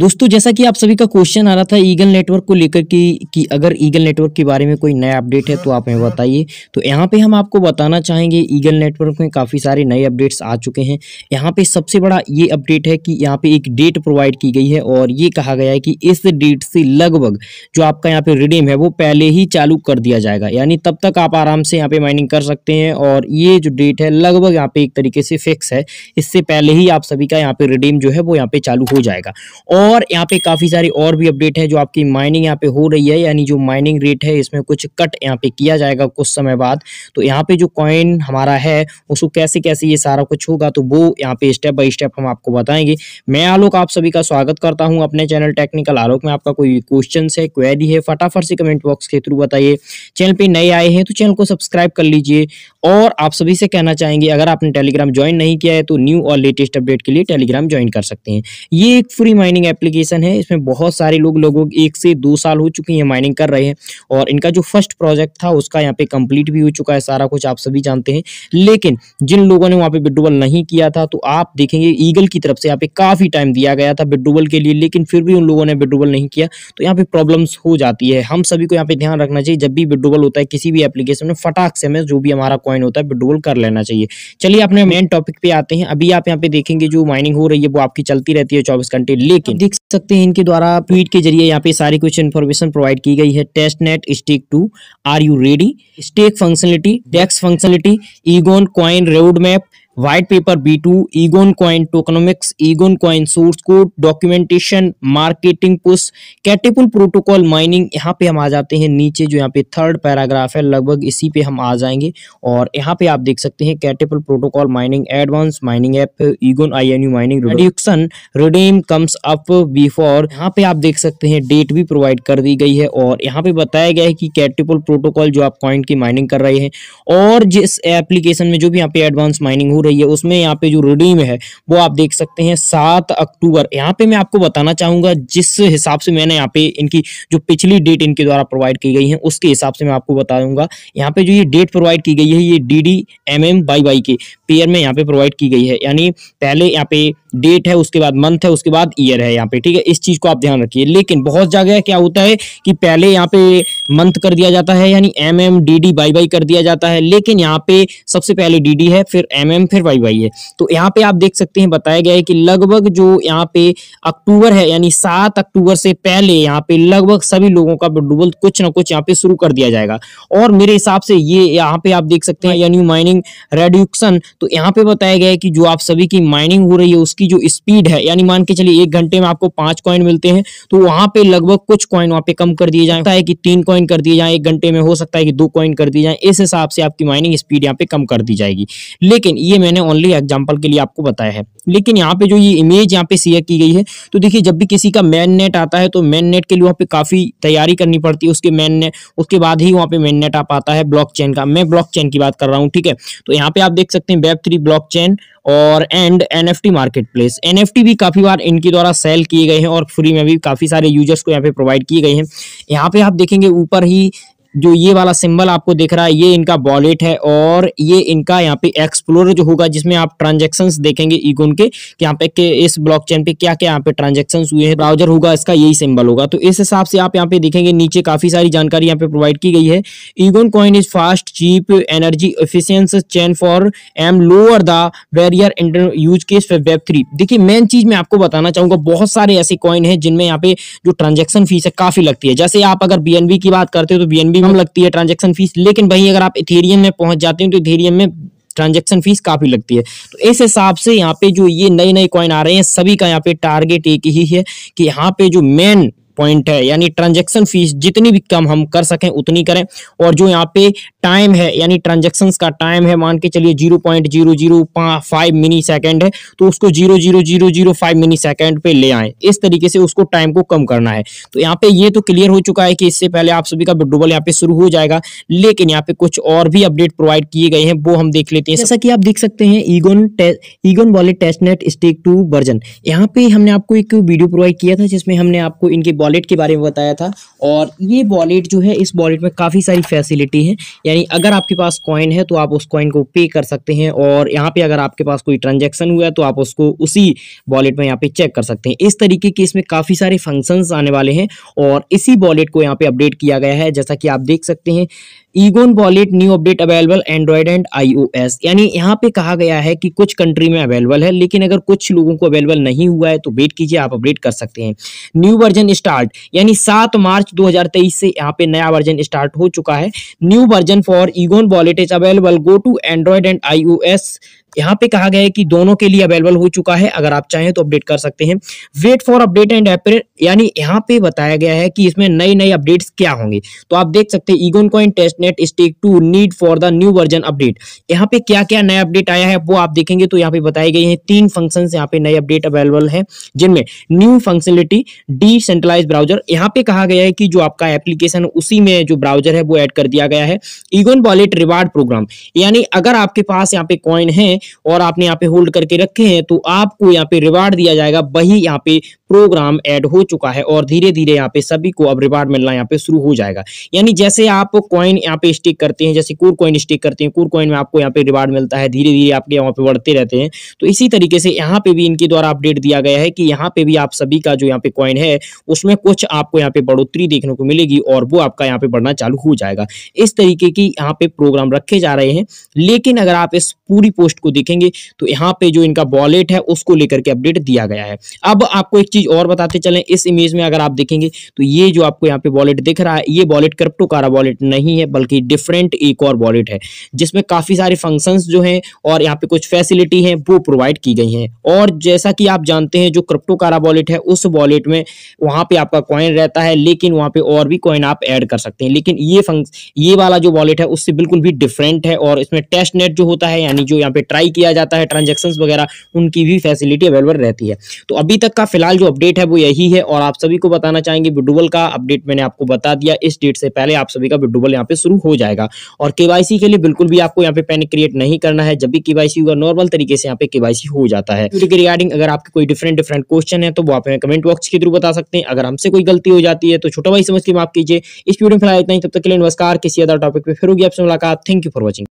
दोस्तों जैसा कि आप सभी का क्वेश्चन आ रहा था ईगल नेटवर्क को लेकर कि, कि अगर ईगल नेटवर्क के बारे में कोई नया अपडेट है तो आप हमें बताइए तो यहाँ पे हम आपको बताना चाहेंगे ईगल नेटवर्क में काफ़ी सारे नए अपडेट्स आ चुके हैं यहाँ पे सबसे बड़ा ये अपडेट है कि यहाँ पे एक डेट प्रोवाइड की गई है और ये कहा गया है कि इस डेट से लगभग जो आपका यहाँ पे रिडीम है वो पहले ही चालू कर दिया जाएगा यानी तब तक आप आराम से यहाँ पे माइनिंग कर सकते हैं और ये जो डेट है लगभग यहाँ पे एक तरीके से फिक्स है इससे पहले ही आप सभी का यहाँ पे रिडीम जो है वो यहाँ पे चालू हो जाएगा और और यहाँ पे काफ़ी सारी और भी अपडेट है जो आपकी माइनिंग यहाँ पे हो रही है यानी जो माइनिंग रेट है इसमें कुछ कट यहाँ पे किया जाएगा कुछ समय बाद तो यहाँ पे जो कॉइन हमारा है उसको कैसे कैसे ये सारा कुछ होगा तो वो यहाँ पे स्टेप बाई स्टेप हम आपको बताएंगे मैं आलोक आप सभी का स्वागत करता हूँ अपने चैनल टेक्निकल आलोक में आपका कोई क्वेश्चन है क्वेरी है फटाफट से कमेंट बॉक्स के थ्रू बताइए चैनल पे नए आए हैं तो चैनल को सब्सक्राइब कर लीजिए और आप सभी से कहना चाहेंगे अगर आपने टेलीग्राम ज्वाइन नहीं किया है तो न्यू और लेटेस्ट अपडेट के लिए टेलीग्राम ज्वाइन कर सकते हैं ये एक फ्री माइनिंग एप्लीकेशन है इसमें बहुत सारे लोग लोगों एक से दो साल हो चुके हैं माइनिंग कर रहे हैं और इनका जो फर्स्ट प्रोजेक्ट था उसका यहाँ पे कंप्लीट भी हो चुका है सारा कुछ आप सभी जानते हैं लेकिन जिन लोगों ने वहाँ पे विड्रोवल नहीं किया था तो आप देखेंगे ईगल की तरफ से यहाँ पे काफ़ी टाइम दिया गया था विड्रोवल के लिए लेकिन फिर भी उन लोगों ने विड्रोवल नहीं किया तो यहाँ पे प्रॉब्लम्स हो जाती है हम सभी को यहाँ पे ध्यान रखना चाहिए जब भी विड्रोवल होता है किसी भी एप्लीकेशन में फटाक से हमें जो भी हमारा कॉइन होता है विड्रोवल कर लेना चाहिए चलिए अपने मेन टॉपिक पे आते हैं अभी आप यहाँ पे देखेंगे जो माइनिंग हो रही है वो आपकी चलती रहती है चौबीस घंटे लेकिन देख सकते हैं इनके द्वारा ट्वीट के जरिए यहाँ पे सारी कुछ इन्फॉर्मेशन प्रोवाइड की गई है test net stake two are you ready stake functionality DEX functionality Egon coin road map white paper B two Egon coin tokenomics Egon coin source code documentation marketing push catapult protocol mining यहाँ पे हम आ जाते हैं नीचे जो यहाँ पे third paragraph है लगभग इसी पे हम आ जाएंगे और यहाँ पे आप देख सकते हैं catapult protocol mining advance mining app Egon I N U mining reduction redeem comes up before यहाँ पे आप देख सकते हैं डेट भी प्रोवाइड कर दी गई है और यहाँ पे बताया गया है कि कैटेपुल प्रोटोकॉल जो आप कॉइन की माइनिंग कर रहे हैं और जिस एप्लीकेशन में जो भी यहाँ पे एडवांस माइनिंग हो रही गई है उसमें यहाँ पे जो रिडीम है वो आप देख सकते हैं सात अक्टूबर यहाँ पे मैं आपको बताना चाहूंगा जिस हिसाब से मैंने यहाँ पे इनकी जो पिछली डेट इनके द्वारा प्रोवाइड की गई है उसके हिसाब से मैं आपको बताऊंगा यहाँ पे जो ये डेट प्रोवाइड की गई है ये D D M M Y Y के पेयर में यहाँ पे प्रोवाइड की गई है यानी पहले यहाँ पे डेट है उसके बाद मंथ है उसके बाद ईयर है यहाँ पे ठीक है इस चीज को आप ध्यान रखिए लेकिन बहुत जगह क्या होता है कि पहले यहाँ पे मंथ कर दिया जाता है यानी M M D D Y Y कर दिया जाता है लेकिन यहाँ पे सबसे पहले डी डी है फिर एम एम फिर बाई बाई है तो यहाँ पे आप देख सकते हैं बताया गया है कि लगभग जो यहाँ पे अक्टूबर है यानी सात अक्टूबर से पहले यहाँ पे लगभग सभी लोगों का डुबल कुछ ना कुछ यहाँ पे शुरू कर दिया जाएगा और मेरे हिसाब से ये यहाँ पे आप देख सकते हैं यानी माइनिंग रेड्यूक्शन तो यहाँ पे बताया गया है कि जो आप सभी की माइनिंग हो रही है उसकी जो स्पीड है यानी मान के चलिए एक घंटे में आपको पांच कॉइन मिलते हैं तो वहां पे लगभग कुछ कॉइन वहां पे कम कर दिए जाता है कि तीन कॉइन कॉइन कर दिए जाए एक घंटे में हो सकता है कि दो कॉइन कर दिए जाए इस हिसाब से आपकी माइनिंग स्पीड यहाँ पे कम कर दी जाएगी लेकिन ये मैंने ओनली एग्जाम्पल के लिए आपको बताया है लेकिन यहाँ पे जो ये इमेज यहाँ पे शेयर की गई है तो देखिए जब भी किसी का मैन नेट आता है तो मैन नेट के लिए वहाँ पे काफ़ी तैयारी करनी पड़ती है उसके मैन नेट उसके बाद ही वहाँ पे मैन नेट आ पाता है ब्लॉक चेन का मैं ब्लॉक चेन की बात कर रहा हूँ ठीक है तो यहाँ पे आप देख सकते हैं वेब थ्री ब्लॉक चेन और and NFT marketplace NFT भी काफ़ी बार इनके द्वारा सेल किए गए हैं और फ्री में भी काफ़ी सारे यूजर्स को यहाँ पे प्रोवाइड किए गए हैं यहाँ पे आप देखेंगे ऊपर ही जो ये वाला सिंबल आपको दिख रहा है ये इनका वॉलेट है और ये इनका यहाँ पे एक्सप्लोरर जो होगा जिसमें आप ट्रांजेक्शन देखेंगे इकोन के यहाँ पे के इस चेन पे क्या क्या यहाँ पे ट्रांजेक्शन हुए हैं ब्राउजर होगा इसका यही सिंबल होगा तो इस हिसाब से आप यहाँ पे देखेंगे नीचे काफी सारी जानकारी यहाँ पे प्रोवाइड की गई है Egon coin is fast cheap energy efficient chain for M lower the barrier inter use case for web three देखिये मेन चीज मैं आपको बताना चाहूंगा बहुत सारे ऐसे कॉइन है जिनमें यहाँ पे जो ट्रांजेक्शन फीस है काफी लगती है जैसे आप अगर बीएनबी की बात करते हो तो बीएनबी काफी कम लगती है ट्रांजेक्शन फीस लेकिन भाई अगर आप इथेरियम में पहुंच जाते हैं तो इथेरियम में ट्रांजेक्शन फीस काफ़ी लगती है तो इस हिसाब से यहाँ पे जो ये नए नए कॉइन आ रहे हैं सभी का यहाँ पे टारगेट एक ही है कि यहाँ पे जो मेन पॉइंट है यानी ट्रांजेक्शन फीस जितनी भी कम हम कर सकें उतनी करें और जो यहाँ पे टाइम है यानी ट्रांजेक्शन का टाइम है मान के चलिए zero point zero zero five mini second है तो उसको zero zero zero zero five mini second पे ले आए इस तरीके से उसको टाइम को कम करना है तो यहाँ पे ये तो क्लियर हो चुका है कि इससे पहले आप सभी का विड्रोवल यहाँ पे शुरू हो जाएगा लेकिन यहाँ पे कुछ और भी अपडेट प्रोवाइड किए गए हैं वो हम देख लेते हैं जैसा कि आप देख सकते हैं Egon Egon wallet testnet stake two version यहाँ पे हमने आपको एक वीडियो प्रोवाइड किया था जिसमें हमने आपको इनके वॉलेट के बारे में बताया था और ये वॉलेट जो है इस वॉलेट में काफ़ी सारी फैसिलिटी है यानी अगर आपके पास कॉइन है तो आप उस कॉइन को पे कर सकते हैं और यहाँ पे अगर आपके पास कोई ट्रांजेक्शन हुआ है तो आप उसको उसी वॉलेट में यहाँ पे चेक कर सकते हैं इस तरीके के इसमें काफ़ी सारे फंक्शंस आने वाले हैं और इसी वॉलेट को यहाँ पे अपडेट किया गया है जैसा कि आप देख सकते हैं Egon wallet new update available Android and iOS यानी यहाँ पे कहा गया है कि कुछ कंट्री में अवेलेबल है लेकिन अगर कुछ लोगों को अवेलेबल नहीं हुआ है तो वेट कीजिए आप अपडेट कर सकते हैं न्यू वर्जन स्टार्ट स्टार्ट यानी सात मार्च 2023 से यहाँ पे नया वर्जन स्टार्ट हो चुका है new version for Egon wallet is available go to Android and I यहाँ पे कहा गया है कि दोनों के लिए अवेलेबल हो चुका है अगर आप चाहें तो अपडेट कर सकते हैं wait for update and update यानी यहाँ पे बताया गया है कि इसमें नई नई अपडेट्स क्या होंगे तो आप देख सकते हैं Egon coin test net stake two need for the new version update यहाँ पे क्या क्या नया अपडेट आया है वो आप देखेंगे तो यहाँ पे बताए गए हैं तीन फंक्शन यहाँ पे नए अपडेट अवेलेबल है जिनमें न्यू फंक्शनलिटी सेंट्रलाइज ब्राउजर यहाँ पे कहा गया है कि जो आपका एप्लीकेशन उसी में जो ब्राउजर है वो एड कर दिया गया है ईगोन वॉलेट रिवार्ड प्रोग्राम यानी अगर आपके पास यहाँ पे कॉइन है और आपने यहाँ पे होल्ड करके रखे हैं तो आपको यहाँ पे रिवार्ड दिया जाएगा वही यहाँ पे प्रोग्राम ऐड हो चुका है और धीरे धीरे यहाँ पे सभी को अब रिवार्ड मिलना यहाँ पे शुरू हो जाएगा यानी जैसे आप कॉइन यहाँ पे स्टिक करते हैं जैसे कूर कॉइन स्टिक करते हैं कूर कॉइन में आपको यहाँ पे रिवार्ड मिलता है धीरे धीरे आपके यहाँ पे बढ़ते रहते हैं तो इसी तरीके से यहाँ पे भी इनके द्वारा अपडेट दिया गया है कि यहाँ पे भी आप सभी का जो यहाँ पे कॉइन है उसमें कुछ आपको यहाँ पे बढ़ोतरी देखने को मिलेगी और वो आपका यहाँ पे बढ़ना चालू हो जाएगा इस तरीके की यहाँ पे प्रोग्राम रखे जा रहे हैं लेकिन अगर आप इस पूरी पोस्ट को देखेंगे तो यहाँ पे जो इनका वॉलेट है उसको लेकर के अपडेट दिया गया है अब आपको एक चीज चीज और बताते चलें इस इमेज में अगर आप देखेंगे तो ये जो आपको यहाँ पे वॉलेट दिख रहा है ये वॉलेट क्रिप्टो कारा वॉलेट नहीं है बल्कि डिफरेंट एक और वॉलेट है जिसमें काफी सारे फंक्शन जो है और यहाँ पे कुछ फैसिलिटी है वो प्रोवाइड की गई है और जैसा कि आप जानते हैं जो क्रिप्टो कारा वॉलेट है उस वॉलेट में वहां पर आपका कॉइन रहता है लेकिन वहां पर और भी कॉइन आप एड कर सकते हैं लेकिन ये ये वाला जो वॉलेट है उससे बिल्कुल भी डिफरेंट है और इसमें टेस्ट नेट जो होता है यानी जो यहाँ पे ट्राई किया जाता है ट्रांजेक्शन वगैरह उनकी भी फैसिलिटी अवेलेबल रहती है तो अभी तक का फिलहाल जो अपडेट है वो यही है और आप सभी को बताना चाहेंगे विडुबल का अपडेट मैंने आपको बता दिया इस डेट से पहले आप सभी का विडुबल यहाँ पे शुरू हो जाएगा और केवाईसी के लिए बिल्कुल भी आपको यहाँ पे पैनिक क्रिएट नहीं करना है जब भी केवाईसी हुआ नॉर्मल तरीके से यहाँ पे केवाईसी हो जाता है रिगार्डिंग अगर आपके कोई डिफरेंट डिफरेंट क्वेश्चन है तो वो आप कमेंट बॉक्स के थ्रू बता सकते हैं अगर हमसे कोई गलती हो जाती है तो छोटा भाई समझ के माफ कीजिए इस वीडियो में फिलहाल इतना ही तब तक के लिए नमस्कार किसी अदर टॉपिक पर फिर होगी आपसे मुलाकात थैंक यू फॉर वॉचिंग